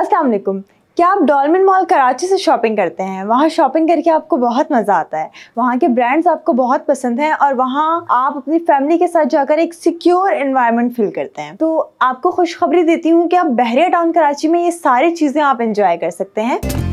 अस्सलाम वालेकुम क्या आप डॉलमिन मॉल कराची से शॉपिंग करते हैं वहाँ शॉपिंग करके आपको बहुत मज़ा आता है वहाँ के ब्रांड्स आपको बहुत पसंद हैं और वहाँ आप अपनी फैमिली के साथ जाकर एक सिक्योर इन्वायरमेंट फील करते हैं तो आपको खुशखबरी देती हूँ कि आप बहरिया टाउन कराची में ये सारी चीज़ें आप इन्जॉय कर सकते हैं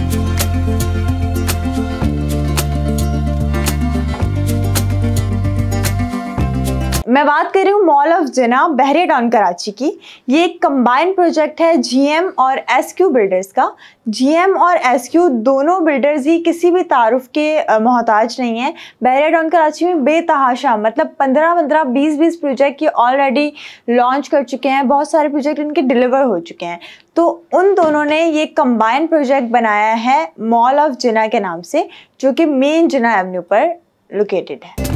मैं बात कर रही हूँ मॉल ऑफ जिना बहरे टाउन कराची की ये एक कंबाइंड प्रोजेक्ट है जीएम और एसक्यू बिल्डर्स का जीएम और एसक्यू दोनों बिल्डर्स ही किसी भी तारुफ के मोहताज नहीं हैं बहरे टाउन कराची में बेतहाशा मतलब पंद्रह पंद्रह बीस बीस प्रोजेक्ट ये ऑलरेडी लॉन्च कर चुके हैं बहुत सारे प्रोजेक्ट इनके डिलीवर हो चुके हैं तो उन दोनों ने ये कंबाइंड प्रोजेक्ट बनाया है मॉल ऑफ जिना के नाम से जो कि मेन जिना एवन्यू पर लोकेटेड है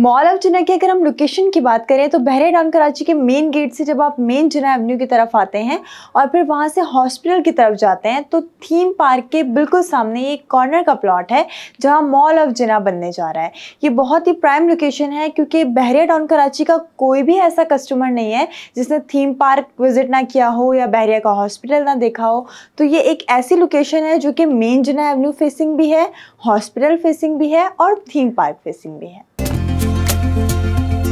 मॉल ऑफ जिना की अगर हम लोकेशन की बात करें तो बहरे डाउन कराची के मेन गेट से जब आप मेन जिना एवेन्यू की तरफ आते हैं और फिर वहाँ से हॉस्पिटल की तरफ जाते हैं तो थीम पार्क के बिल्कुल सामने ये कॉर्नर का प्लॉट है जहाँ मॉल ऑफ जिना बनने जा रहा है ये बहुत ही प्राइम लोकेशन है क्योंकि बहरे डाउन कराची का कोई भी ऐसा कस्टमर नहीं है जिसने थीम पार्क विजिट ना किया हो या बहरिया का हॉस्पिटल ना देखा हो तो ये एक ऐसी लोकेशन है जो कि मेन जिना एवेन्यू फेसिंग भी है हॉस्पिटल फेसिंग भी है और थीम पार्क फेसिंग भी है Música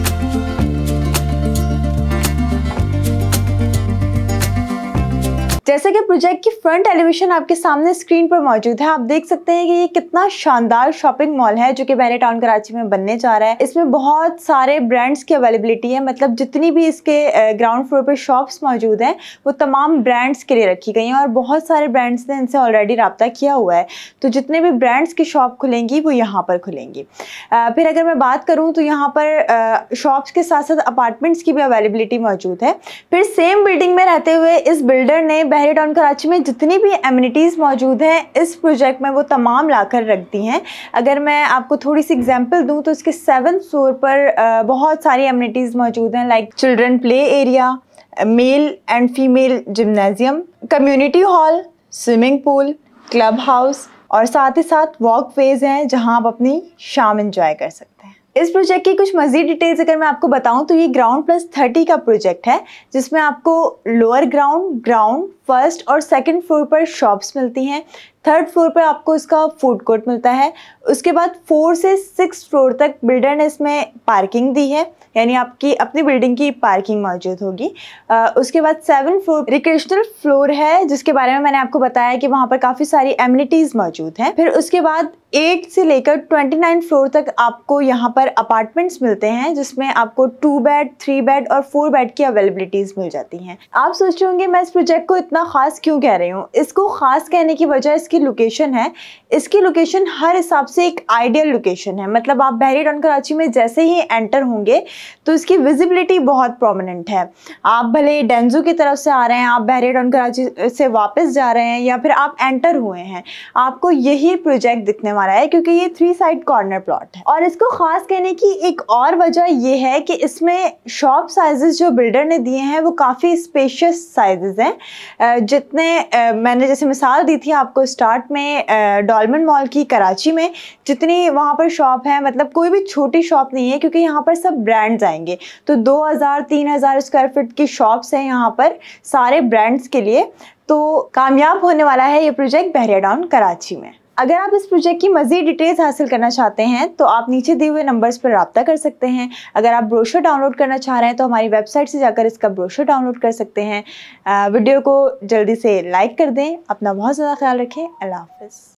जैसे कि प्रोजेक्ट की फ्रंट एलिवेशन आपके सामने स्क्रीन पर मौजूद है आप देख सकते हैं कि ये कितना शानदार शॉपिंग मॉल है जो कि बहरे टाउन कराची में बनने जा रहा है इसमें बहुत सारे ब्रांड्स की अवेलेबिलिटी है मतलब जितनी भी इसके ग्राउंड फ्लोर पर शॉप्स मौजूद हैं वो तमाम ब्रांड्स के लिए रखी गई हैं और बहुत सारे ब्रांड्स ने इनसे ऑलरेडी रबता किया हुआ है तो जितने भी ब्रांड्स की शॉप खुलेंगी वो यहाँ पर खुलेंगी फिर अगर मैं बात करूँ तो यहाँ पर शॉप्स के साथ साथ अपार्टमेंट्स की भी अवेलेबिलिटी मौजूद है फिर सेम बिल्डिंग में रहते हुए इस बिल्डर ने टाउन कराची में जितनी भी एम्यूनिटीज़ मौजूद हैं इस प्रोजेक्ट में वो तमाम लाकर रखती हैं अगर मैं आपको थोड़ी सी एग्जांपल दूं तो इसके सेवन फ्लोर पर बहुत सारी एम्यूनिटीज़ मौजूद हैं like children play area male and female gymnasium community hall swimming pool club house और साथ ही साथ वॉक वेज हैं जहाँ आप अपनी शाम इंजॉय कर सकते हैं इस प्रोजेक्ट की कुछ मज़ीद डिटेल्स अगर मैं आपको बताऊं तो ये ग्राउंड प्लस थर्टी का प्रोजेक्ट है जिसमें आपको लोअर ग्राउंड ग्राउंड फर्स्ट और सेकंड फ्लोर पर शॉप्स मिलती हैं थर्ड फ्लोर पर आपको इसका फूड कोर्ट मिलता है उसके बाद फोर से सिक्स फ्लोर तक बिल्डर ने इसमें पार्किंग दी है यानी आपकी अपनी बिल्डिंग की पार्किंग मौजूद होगी उसके बाद सेवन फ्लोर रिक्रेशनल फ्लोर है जिसके बारे में मैंने आपको बताया कि वहाँ पर काफ़ी सारी एम्यूनिटीज़ मौजूद हैं फिर उसके बाद एट से लेकर ट्वेंटी नाइन फ्लोर तक आपको यहाँ पर अपार्टमेंट्स मिलते हैं जिसमें आपको टू बेड थ्री बेड और फोर बेड की अवेलेबिलिटीज़ मिल जाती हैं आप सोच रहे होंगे मैं इस प्रोजेक्ट को इतना इतना ख़ास क्यों कह रही हूँ इसको ख़ास कहने की वजह इसकी लोकेशन है इसकी लोकेशन हर हिसाब से एक आइडियल लोकेशन है मतलब आप बहरी टाउन कराची में जैसे ही एंटर होंगे तो इसकी विजिबिलिटी बहुत प्रोमिनेंट है आप भले डेंजू की तरफ से आ रहे हैं आप बहरी टाउन कराची से वापस जा रहे हैं या फिर आप एंटर हुए हैं आपको यही प्रोजेक्ट दिखने वाला है क्योंकि ये थ्री साइड कॉर्नर प्लॉट है और इसको ख़ास कहने की एक और वजह यह है कि इसमें शॉप साइजेस जो बिल्डर ने दिए हैं वो काफ़ी स्पेशियस साइजेस हैं जितने मैंने जैसे मिसाल दी थी आपको स्टार्ट में डॉलमन मॉल की कराची में जितनी वहाँ पर शॉप है मतलब कोई भी छोटी शॉप नहीं है क्योंकि यहाँ पर सब ब्रांड्स आएंगे तो 2000 3000 स्क्वायर फीट की शॉप्स हैं यहाँ पर सारे ब्रांड्स के लिए तो कामयाब होने वाला है ये प्रोजेक्ट बहरिया डाउन कराची में अगर आप इस प्रोजेक्ट की मज़ीद डिटेल्स हासिल करना चाहते हैं तो आप नीचे दिए हुए नंबर्स पर रबता कर सकते हैं अगर आप ब्रोशर डाउनलोड करना चाह रहे हैं तो हमारी वेबसाइट से जाकर इसका ब्रोशर डाउनलोड कर सकते हैं आ, वीडियो को जल्दी से लाइक कर दें अपना बहुत ज़्यादा ख्याल रखें अल्लाह हाफ